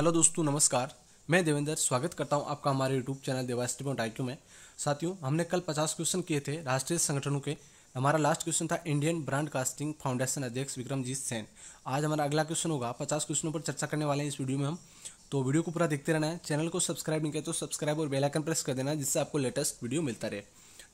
hello दोस्तों नमस्कार मैं देवेंद्र स्वागत करता हूं आपका हमारे यूट्यूब चैनल देवास्ट पॉइंट आई में साथियों हमने कल 50 क्वेश्चन किए थे राष्ट्रीय संगठनों के हमारा लास्ट क्वेश्चन था इंडियन ब्रॉडकास्टिंग फाउंडेशन अध्यक्ष विक्रमजीत सेन आज हमारा अगला क्वेश्चन होगा 50 क्वेश्चनों पर चर्चा करने वाले हैं इस वीडियो में हम तो वीडियो को पूरा देखते रहना है चैनल को सब्सक्राइब नहीं किया तो सब्सक्राइब और बेलाइकन प्रेस कर देना जिससे आपको लेटेस्ट वीडियो मिलता रहे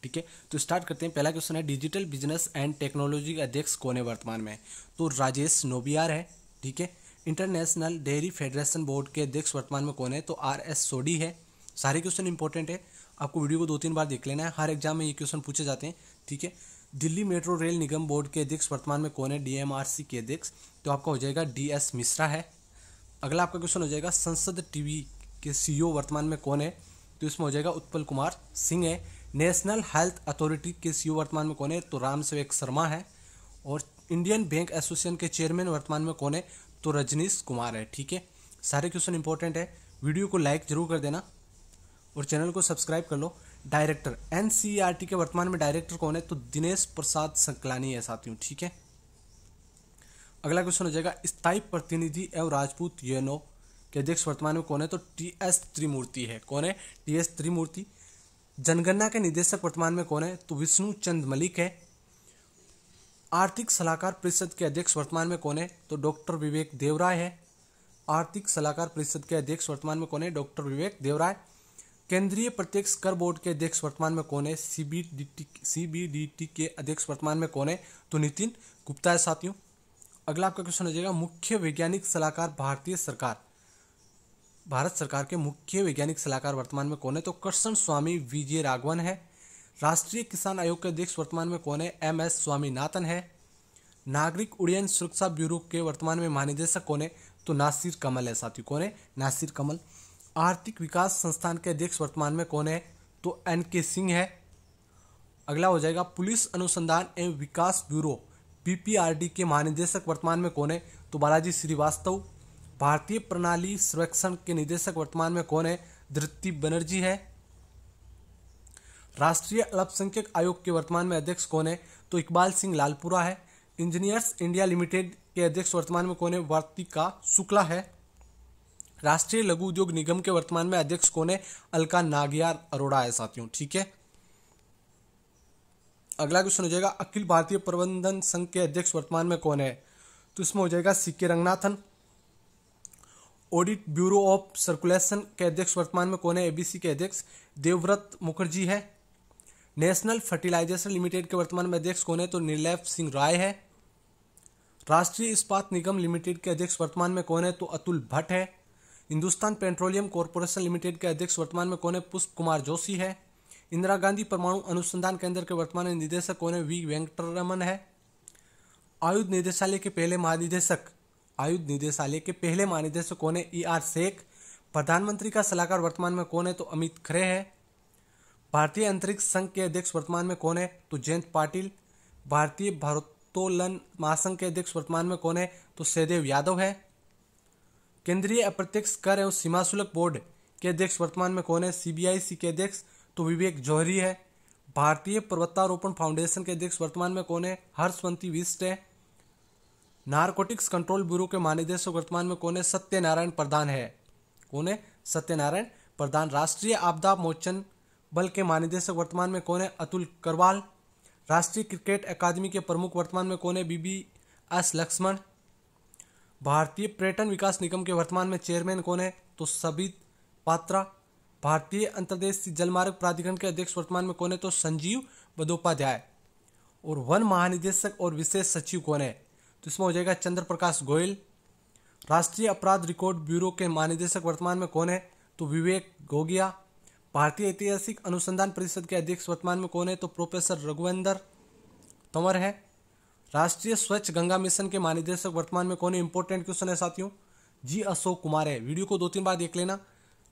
ठीक है तो स्टार्ट करते हैं पहला क्वेश्चन है डिजिटल बिजनेस एंड टेक्नोलॉजी के अध्यक्ष कौन है वर्तमान में तो राजेश नोबियार है ठीक है इंटरनेशनल डेयरी फेडरेशन बोर्ड के अध्यक्ष वर्तमान में कौन है तो आर एस सोडी है सारे क्वेश्चन इंपॉर्टेंट है आपको वीडियो को दो तीन बार देख लेना है हर एग्जाम में ये क्वेश्चन पूछे जाते हैं ठीक है दिल्ली मेट्रो रेल निगम बोर्ड के अध्यक्ष वर्तमान में कौन है डीएमआरसी के अध्यक्ष तो आपका हो जाएगा डी एस मिश्रा है अगला आपका क्वेश्चन हो जाएगा संसद टीवी के सीईओ e वर्तमान में कौन है तो इसमें हो जाएगा उत्पल कुमार सिंह है नेशनल हेल्थ अथॉरिटी के सीईओ e वर्तमान में कौन है तो राम शर्मा है और इंडियन बैंक एसोसिएशन के चेयरमैन वर्तमान में कौन है तो रजनीश कुमार है ठीक है सारे क्वेश्चन इंपॉर्टेंट है वीडियो को लाइक जरूर कर देना और चैनल को सब्सक्राइब कर लो डायरेक्टर एन e के वर्तमान में डायरेक्टर कौन है तो दिनेश प्रसाद संकलानी है साथियों ठीक है अगला क्वेश्चन हो जाएगा स्थायी प्रतिनिधि एवं राजपूत यूएनओ के अध्यक्ष वर्तमान में कौन है तो टी एस त्रिमूर्ति है कौन है टी एस त्रिमूर्ति जनगणना के निदेशक वर्तमान में कौन है तो विष्णु चंद मलिक है आर्थिक सलाहकार परिषद के अध्यक्ष वर्तमान में कौन है तो डॉक्टर विवेक देवराय है आर्थिक सलाहकार परिषद के अध्यक्ष वर्तमान में कौन है डॉक्टर विवेक देवराय केंद्रीय प्रत्यक्ष कर बोर्ड के अध्यक्ष वर्तमान में कौन है सीबीडीटी टी के अध्यक्ष वर्तमान में कौन है तो नितिन गुप्ता है साथियों अगला आपका क्वेश्चन हो जाएगा मुख्य वैज्ञानिक सलाहकार भारतीय सरकार भारत सरकार के मुख्य वैज्ञानिक सलाहकार वर्तमान में कौन है तो कृष्ण स्वामी विजय राघवन है राष्ट्रीय किसान आयोग के अध्यक्ष वर्तमान में कौन है एम एस स्वामीनाथन है नागरिक उड्डयन सुरक्षा ब्यूरो के वर्तमान में महानिदेशक कौन है तो नासिर कमल है साथियों कौन है नासिर कमल आर्थिक विकास संस्थान के अध्यक्ष वर्तमान में कौन है तो एन के सिंह है अगला हो जाएगा पुलिस अनुसंधान एवं विकास ब्यूरो पीपीआरडी के महानिदेशक वर्तमान में कौन है तो बालाजी श्रीवास्तव भारतीय प्रणाली सर्वेक्षण के निदेशक वर्तमान में कौन है धृति बनर्जी है राष्ट्रीय अल्पसंख्यक आयोग के वर्तमान में अध्यक्ष कौन है तो इकबाल सिंह लालपुरा है इंजीनियर्स इंडिया लिमिटेड के अध्यक्ष वर्तमान में कौन है वार्तिका शुक्ला है राष्ट्रीय लघु उद्योग निगम के वर्तमान में अध्यक्ष कौन है अलका नागियार अरोड़ा है साथियों ठीक है अगला क्वेश्चन हो जाएगा अखिल भारतीय प्रबंधन संघ के अध्यक्ष वर्तमान में कौन है तो इसमें हो जाएगा C K Ranganathan audit bureau of circulation के अध्यक्ष वर्तमान में कौन है एबीसी के अध्यक्ष देवव्रत मुखर्जी है नेशनल फर्टिलाइजेशन लिमिटेड के वर्तमान में अध्यक्ष कौन है तो निर्लैप सिंह राय है राष्ट्रीय इस्पात निगम लिमिटेड के अध्यक्ष वर्तमान में कौन है तो अतुल भट्ट है हिंदुस्तान पेट्रोलियम कॉरपोरेशन लिमिटेड के अध्यक्ष वर्तमान में कौन है पुष्प कुमार जोशी है इंदिरा गांधी परमाणु अनुसंधान केंद्र के वर्तमान निदेशक कौन है वी वेंकटरमन है आयुध निदेशालय के पहले महानिदेशक आयुध निदेशालय के पहले महानिदेशक कौन है ई आर शेख प्रधानमंत्री का सलाहकार वर्तमान में कौन है तो अमित खरे है भारतीय अंतरिक्ष संघ के अध्यक्ष वर्तमान में कौन है तो जयंत पाटिल भारतीय भारतोलन महासंघ के अध्यक्ष वर्तमान में कौन है तो सहदेव यादव है केंद्रीय अप्रत्यक्ष कर एवं सीमा शुल्क बोर्ड के अध्यक्ष वर्तमान में कौन है सीबीआईसी के अध्यक्ष तो विवेक जौहरी है भारतीय पर्वतारोपण फाउंडेशन के अध्यक्ष वर्तमान में कौन है हर्षवंती विस्ट है नारकोटिक्स कंट्रोल ब्यूरो के महानिदेशक वर्तमान में कौन है सत्यनारायण प्रधान है कौन है सत्यनारायण प्रधान राष्ट्रीय आपदा मोचन बल के महानिदेशक वर्तमान में कौन है अतुल करवाल राष्ट्रीय क्रिकेट अकादमी के प्रमुख वर्तमान में कौन है बी एस लक्ष्मण भारतीय पर्यटन विकास निगम के वर्तमान में चेयरमैन कौन है तो सबित पात्रा भारतीय अंतर्देश जलमार्ग प्राधिकरण के अध्यक्ष वर्तमान में कौन है तो संजीव बदोपाध्याय और वन महानिदेशक और विशेष सचिव कौन है तो इसमें हो जाएगा चंद्र प्रकाश गोयल राष्ट्रीय अपराध रिकॉर्ड ब्यूरो के महानिदेशक वर्तमान में कौन है तो विवेक गोगिया भारतीय ऐतिहासिक अनुसंधान परिषद के अध्यक्ष वर्तमान में कौन है तो प्रोफेसर रघुवेंदर तंवर है राष्ट्रीय स्वच्छ गंगा मिशन के महानिदेशक वर्तमान में कौन है इंपॉर्टेंट क्वेश्चन है साथियों जी अशोक कुमार है वीडियो को दो तीन बार देख लेना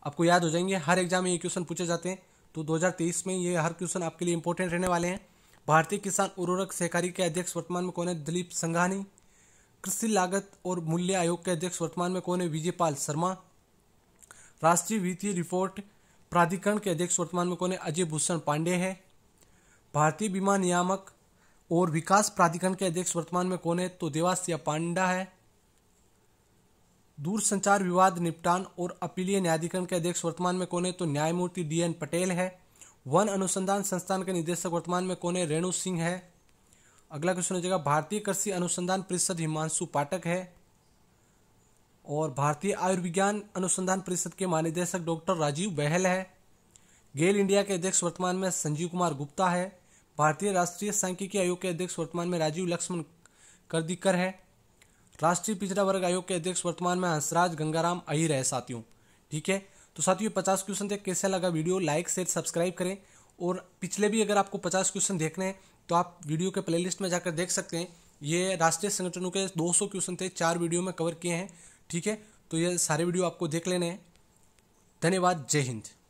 आपको याद हो जाएंगे हर एग्जाम में ये क्वेश्चन पूछे जाते हैं तो 2023 में ये हर क्वेश्चन आपके लिए इंपॉर्टेंट रहने वाले हैं भारतीय किसान उर्वरक सहकारी के अध्यक्ष वर्तमान में कौन है दिलीप संघानी कृषि लागत और मूल्य आयोग के अध्यक्ष वर्तमान में कौन है विजयपाल शर्मा राष्ट्रीय वित्तीय रिपोर्ट प्राधिकरण के अध्यक्ष वर्तमान में कौन है अजय भूषण पांडे है भारतीय बीमा नियामक और विकास प्राधिकरण के अध्यक्ष वर्तमान में कौन है तो देवासिया पांडा है दूरसंचार विवाद निपटान और अपीलीय न्यायाधिकरण के अध्यक्ष वर्तमान में कौन है तो न्यायमूर्ति डी एन पटेल है वन अनुसंधान संस्थान के निदेशक वर्तमान में कौन है रेणु सिंह है अगला क्वेश्चन हो जाएगा भारतीय कृषि अनुसंधान परिषद हिमांशु पाठक है और भारतीय आयुर्विज्ञान अनुसंधान परिषद के महानिदेशक डॉक्टर राजीव बहल है गेल इंडिया के अध्यक्ष वर्तमान में संजीव कुमार गुप्ता है भारतीय राष्ट्रीय सांख्यिकी आयोग के अध्यक्ष वर्तमान में राजीव लक्ष्मण करदिकर है राष्ट्रीय पिछड़ा वर्ग आयोग के अध्यक्ष वर्तमान में हंसराज गंगाराम अहिर है साथियों ठीक है तो साथियों पचास क्वेश्चन देख कैसा लगा वीडियो लाइक शेयर सब्सक्राइब करें और पिछले भी अगर आपको पचास क्वेश्चन देखने हैं तो आप वीडियो के प्लेलिस्ट में जाकर देख सकते हैं ये राष्ट्रीय संगठनों के 200 क्वेश्चन थे चार वीडियो में कवर किए हैं ठीक है तो ये सारे वीडियो आपको देख लेने हैं धन्यवाद जय हिंद